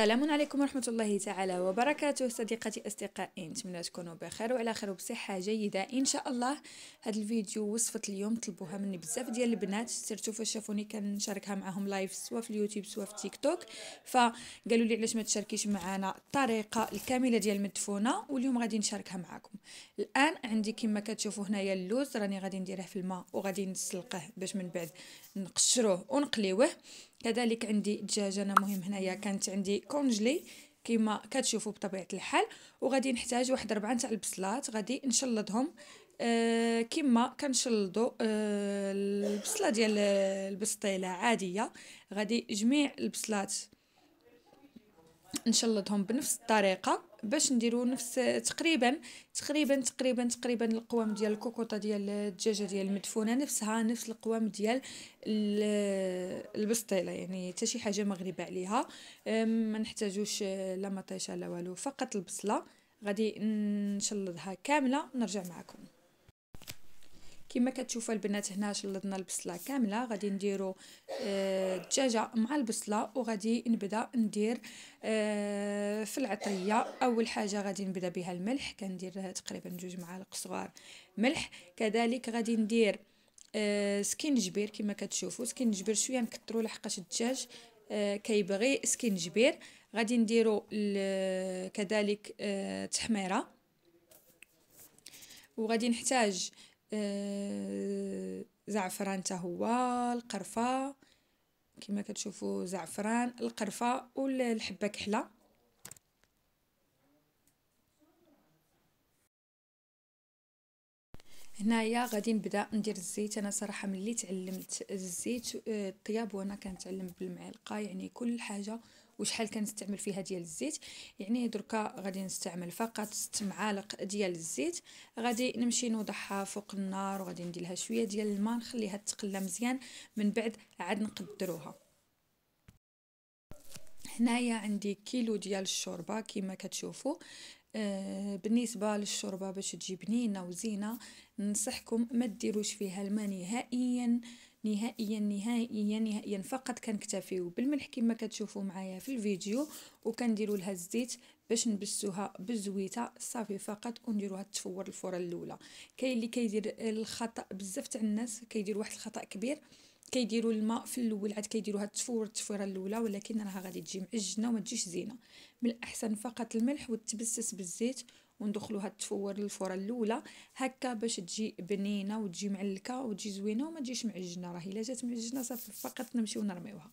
السلام عليكم ورحمة الله تعالى وبركاته صديقتي أصدقائي نتمنى تكونوا بخير وعلى خير وبصحة جيدة إن شاء الله هذا الفيديو وصفة اليوم طلبوها مني بزاف ديال البنات سيرتو فاش شافوني كنشاركها معاهم لايف سوا في اليوتيوب سوا في تيك توك فقالوا لي علاش ما تشاركيش معنا الطريقة الكاملة ديال المدفونة واليوم غادي نشاركها معكم الآن عندي كما كتشوفوا هنايا اللوز راني غادي نديره في الماء وغادي نسلقه باش من بعد نقشروه ونقليوه كذلك عندي دجاج انا مهم هنايا كانت عندي كونجلي كما كتشوفوا بطبيعه الحال وغادي نحتاج واحد ربعه تاع البصلات غادي نشلضهم آه كما كنشلضوا آه البصله ديال البسطيله عاديه غادي جميع البصلات نشلطهم بنفس الطريقه باش نديرو نفس تقريبا تقريبا تقريبا تقريبا القوام ديال الكوكوطه ديال الدجاجه ديال المدفونه نفسها نفس القوام ديال البسطيله يعني حتى شي حاجه مغربه عليها ما نحتاجوش لا مطيشه لا والو فقط البصله غادي نشلطها كامله نرجع معكم كما كتشوفوا البنات هنا شلدنا البصله كامله غادي نديرو آه، الدجاجه مع البصله وغادي نبدا ندير آه، في العطريه اول حاجه غادي نبدا بها الملح كندير تقريبا جوج معالق صغار ملح كذلك غادي ندير آه، سكينجبير كما كتشوفوا سكينجبير شويه نكثروا لحقاش الدجاج كيبغي سكينجبير غادي نديرو كذلك تحميره وغادي نحتاج آه، زعفران هو القرفه كما كتشوفوا زعفران القرفه والحبه كحله هنايا غادي نبدا ندير الزيت انا صراحه ملي تعلمت الزيت آه، الطياب وانا كنتعلم بالمعلقه يعني كل حاجه وشحال كنستعمل فيها ديال الزيت يعني دركا غادي نستعمل فقط 6 معالق ديال الزيت غادي نمشي نوضعها فوق النار وغادي ندير لها شويه ديال الماء نخليها تقلى مزيان من بعد عاد نقدروها هنايا عندي كيلو ديال الشوربه كما كتشوفوا آه، بالنسبه للشوربه باش تجي بنينه وزينه ننصحكم ما تديروش فيها الماء نهائيا نهائيا نهائيا نهائيا فقط كنكتفيو بالملح كما كتشوفوا معايا في الفيديو وكنديروا لها الزيت باش نبسوها بالزويته صافي فقط ونديروها تفور الفوره الاولى كاين اللي كيدير الخطا بزاف تاع الناس كيدير واحد الخطا كبير كيديروا الماء في الاول عاد هاد التفور التفويره الاولى ولكن راها غادي تجي معجنه وما تجيش زينه من الاحسن فقط الملح والتبسس بالزيت هاد التفور للفوره الاولى هكا باش تجي بنينه وتجي معلكه وتجي زوينه وما تجيش معجنه راه الا جات معجنه صافي فقط نمشيو نرميوها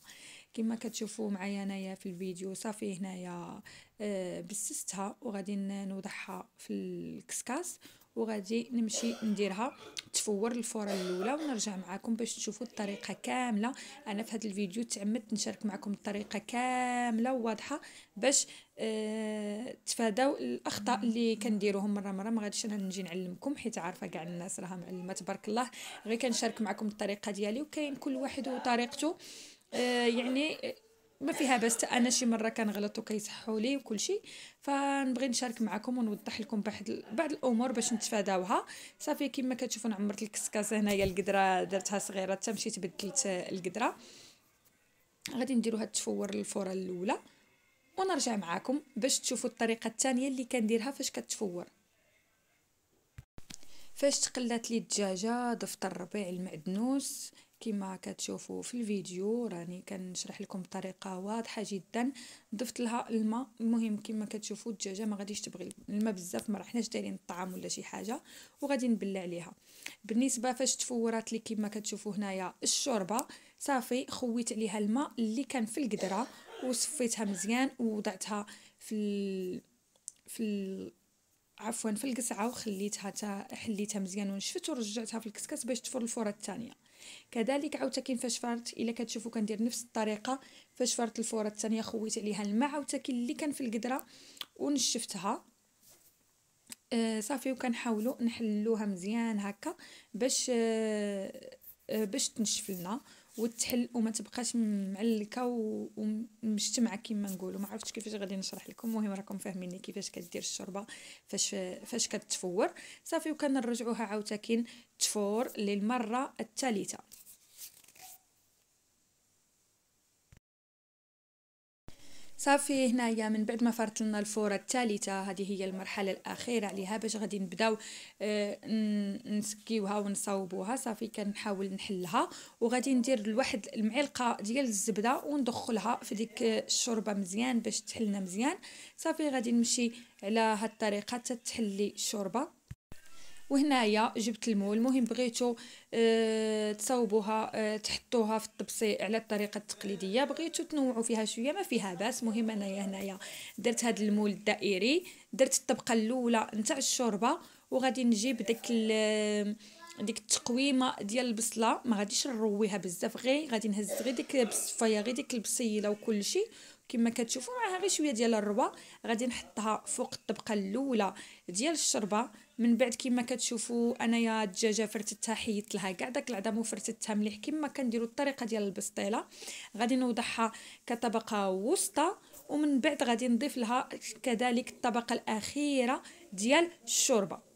كما كتشوفوا معايا انايا في الفيديو صافي هنايا آه، بسستها وغادي نوضعها في الكسكاس وغادي نمشي نديرها تفور الفوره الاولى ونرجع معكم باش تشوفوا الطريقه كامله انا في هذا الفيديو تعمدت نشارك معكم الطريقه كامله وواضحه باش اه تفاداو الاخطاء اللي كنديروهم مره مره ما غاديش انا نجي نعلمكم حيت عارفه كاع الناس راها معلمه تبارك الله غير كنشارك معكم الطريقه ديالي وكاين كل واحد وطريقته اه يعني ما فيها بس انا شي مره كنغلط وكيصحوا لي وكل شيء فنبغي نشارك معكم ونوضح لكم بعض بعض الامور باش نتفاداوها صافي كما كتشوفوا عمرت الكسكاسه هنايا القدره درتها صغيره حتى مشيت بدلت القدره غادي نديروها تفور الفوره الاولى ونرجع معكم باش تشوفوا الطريقه الثانيه اللي كنديرها فاش كتفور فاش تقلات لي الدجاجه ضفت الربيع المعدنوس كما كتشوفوا في الفيديو راني كنشرح لكم بطريقه واضحه جدا ضفت لها الماء المهم كما كتشوفوا الدجاجه ما غاديش تبغي الماء بزاف ما رحناش دايرين الطعام ولا شي حاجه وغادي نبلع عليها بالنسبه فاش تفورات لي كما كتشوفوا هنايا الشوربه صافي خويت عليها الماء اللي كان في القدره وصفيتها مزيان ووضعتها في ال... في ال... عفوا في القسعه وخليتها تا حليتها مزيان ونشفت ورجعتها في الكسكس باش تفر الفوره الثانيه كذلك عاوتاكين فاش فرت الا كتشوفوا كندير نفس الطريقه فاش فرت الفوره الثانيه خويت عليها الماء عاوتاكين اللي كان في القدره ونشفتها آه صافي وكنحاولوا نحلوها مزيان هكا باش آه, آه، باش تنشف لنا وتحل وما تبقاش معلكه ومجتمعه كما نقولوا ما عرفتش كيفاش غادي نشرح لكم المهم راكم فاهميني كيفاش كدير الشوربه فاش فاش كتفور صافي وكنرجعوها عاوتاكين تفور للمره الثالثه صافي هنايا من بعد ما فرت لنا الفوره الثالثه هذه هي المرحله الاخيره عليها باش غادي نبداو آه، نسكيوها ونصاوبوها صافي كنحاول نحلها وغادي ندير لواحد المعلقه ديال الزبده وندخلها في ديك الشوربه مزيان باش تحلنا مزيان صافي غادي نمشي على هاد الطريقه تتحلي الشوربه وهنايا جبت المول المهم بغيتو اه تصاوبوها اه تحطوها في الطبسي على الطريقه التقليديه بغيتو تنوعوا فيها شويه ما فيها باس المهم انايا هنايا درت هذا المول الدائري درت الطبقه الاولى نتاع الشوربه وغادي نجيب داك آه، ديك التقويمه ديال البصله ما غاديش نرويها بزاف غير غادي نهز غير ديك الصفايه غير ديك البصيله وكلشي كما كتشوفوا معها غير شويه ديال الربا غادي نحطها فوق الطبقه الاولى ديال الشربه من بعد كما كتشوفوا انايا الدجاجه فرتتها حيدت لها كاع داك العظم وفرتتها مليح كما كنديروا الطريقه ديال البسطيله غادي نوضعها كطبقه وسطى ومن بعد غادي نضيف لها كذلك الطبقه الاخيره ديال الشوربه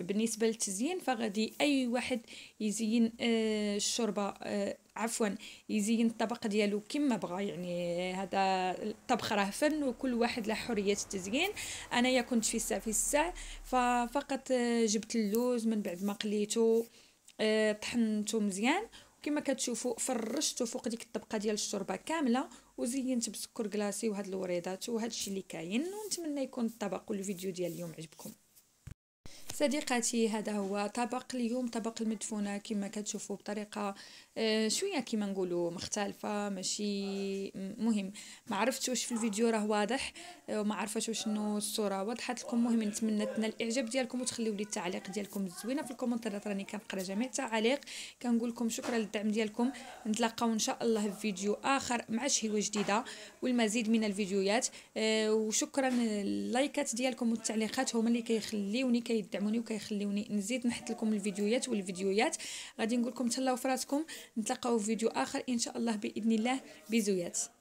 بالنسبه للتزيين فغادي اي واحد يزين آه، الشوربه آه، عفوا يزين الطبق ديالو كما بغى يعني هذا الطبخ راه فن وكل واحد له حريه التزيين انايا كنت في الساع في الساع ففقط آه، جبت اللوز من بعد ما قليته طحنته مزيان كما كتشوفوا فرشت فوق ديك الطبقه ديال الشوربه كامله وزينت بسكر كلاصي وهاد الوريضات وهذا الشيء اللي كاين ونتمنى يكون الطبق والفيديو ديال اليوم عجبكم صديقاتي هذا هو طبق اليوم طبق المدفونه كما كتشوفوا بطريقه آه، شويه كما نقولوا مختلفه ماشي مهم ما عرفتش واش في الفيديو راه واضح آه، وما عرفتش شنو الصوره وضحت لكم مهم نتمنى تنال الاعجاب ديالكم وتخليوا لي التعليق ديالكم الزوينه في الكومنتات راني كنقرا جميع التعاليق كنقول لكم شكرا للدعم ديالكم نتلاقاو ان شاء الله في فيديو اخر مع شهوه جديده والمزيد من الفيديوهات آه، وشكرا اللايكات ديالكم والتعليقات هما اللي كيخليوني كيدعموا كيدعموني وكيخليوني نزيد نحط لكم الفيديوهات والفيديوهات غادي نقول لكم تهلاو فراسكم نتلاقاو في فيديو اخر ان شاء الله باذن الله بزويات